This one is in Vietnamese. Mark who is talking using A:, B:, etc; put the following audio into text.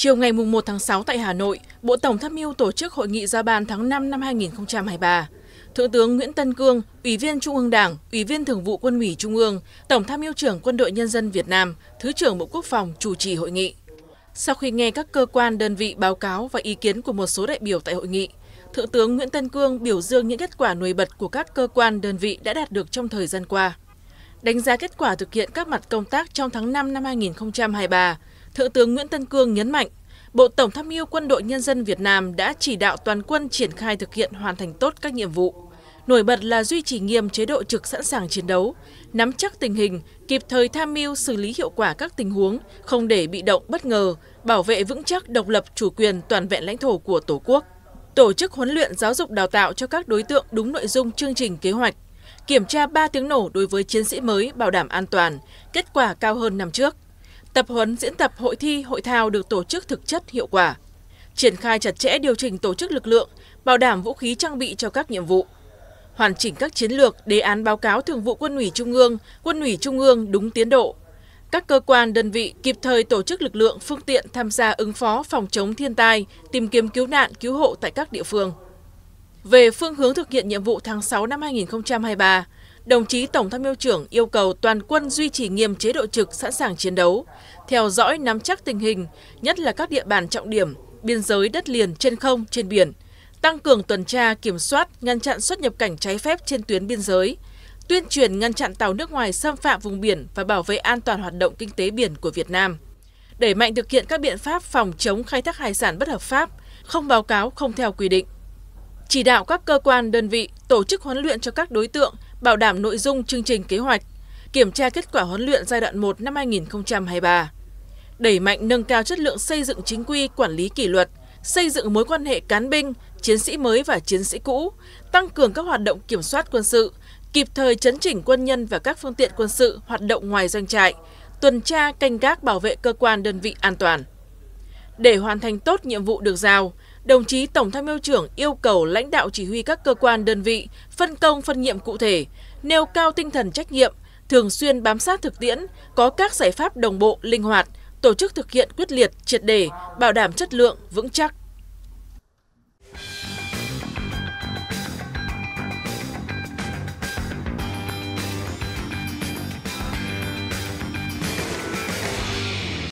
A: Chiều ngày 1 tháng 6 tại Hà Nội, Bộ Tổng tham mưu tổ chức hội nghị ra ban tháng 5 năm 2023. Thượng tướng Nguyễn Tân Cương, Ủy viên Trung ương Đảng, Ủy viên Thường vụ Quân ủy Trung ương, Tổng tham mưu trưởng Quân đội Nhân dân Việt Nam, Thứ trưởng Bộ Quốc phòng chủ trì hội nghị. Sau khi nghe các cơ quan, đơn vị báo cáo và ý kiến của một số đại biểu tại hội nghị, Thượng tướng Nguyễn Tân Cương biểu dương những kết quả nổi bật của các cơ quan, đơn vị đã đạt được trong thời gian qua. Đánh giá kết quả thực hiện các mặt công tác trong tháng 5 năm 2023, Thượng tướng Nguyễn Tân Cương nhấn mạnh, Bộ Tổng tham mưu Quân đội Nhân dân Việt Nam đã chỉ đạo toàn quân triển khai thực hiện hoàn thành tốt các nhiệm vụ. Nổi bật là duy trì nghiêm chế độ trực sẵn sàng chiến đấu, nắm chắc tình hình, kịp thời tham mưu xử lý hiệu quả các tình huống, không để bị động bất ngờ, bảo vệ vững chắc độc lập chủ quyền toàn vẹn lãnh thổ của Tổ quốc. Tổ chức huấn luyện giáo dục đào tạo cho các đối tượng đúng nội dung chương trình kế hoạch. Kiểm tra 3 tiếng nổ đối với chiến sĩ mới bảo đảm an toàn, kết quả cao hơn năm trước. Tập huấn diễn tập hội thi hội thao được tổ chức thực chất hiệu quả. Triển khai chặt chẽ điều chỉnh tổ chức lực lượng, bảo đảm vũ khí trang bị cho các nhiệm vụ. Hoàn chỉnh các chiến lược, đề án báo cáo Thường vụ Quân ủy Trung ương, Quân ủy Trung ương đúng tiến độ. Các cơ quan, đơn vị kịp thời tổ chức lực lượng, phương tiện tham gia ứng phó phòng chống thiên tai, tìm kiếm cứu nạn, cứu hộ tại các địa phương. Về phương hướng thực hiện nhiệm vụ tháng 6 năm 2023, Đồng chí Tổng tham mưu trưởng yêu cầu toàn quân duy trì nghiêm chế độ trực sẵn sàng chiến đấu, theo dõi nắm chắc tình hình, nhất là các địa bàn trọng điểm, biên giới đất liền trên không, trên biển, tăng cường tuần tra, kiểm soát, ngăn chặn xuất nhập cảnh trái phép trên tuyến biên giới, tuyên truyền ngăn chặn tàu nước ngoài xâm phạm vùng biển và bảo vệ an toàn hoạt động kinh tế biển của Việt Nam. Đẩy mạnh thực hiện các biện pháp phòng chống khai thác hải sản bất hợp pháp, không báo cáo không theo quy định. Chỉ đạo các cơ quan, đơn vị tổ chức huấn luyện cho các đối tượng bảo đảm nội dung chương trình kế hoạch, kiểm tra kết quả huấn luyện giai đoạn 1 năm 2023. Đẩy mạnh nâng cao chất lượng xây dựng chính quy, quản lý kỷ luật, xây dựng mối quan hệ cán binh, chiến sĩ mới và chiến sĩ cũ, tăng cường các hoạt động kiểm soát quân sự, kịp thời chấn chỉnh quân nhân và các phương tiện quân sự hoạt động ngoài doanh trại, tuần tra canh gác bảo vệ cơ quan đơn vị an toàn. Để hoàn thành tốt nhiệm vụ được giao, đồng chí Tổng tham mưu trưởng yêu cầu lãnh đạo chỉ huy các cơ quan đơn vị phân công phân nhiệm cụ thể, nêu cao tinh thần trách nhiệm, thường xuyên bám sát thực tiễn, có các giải pháp đồng bộ, linh hoạt, tổ chức thực hiện quyết liệt, triệt đề, bảo đảm chất lượng, vững chắc.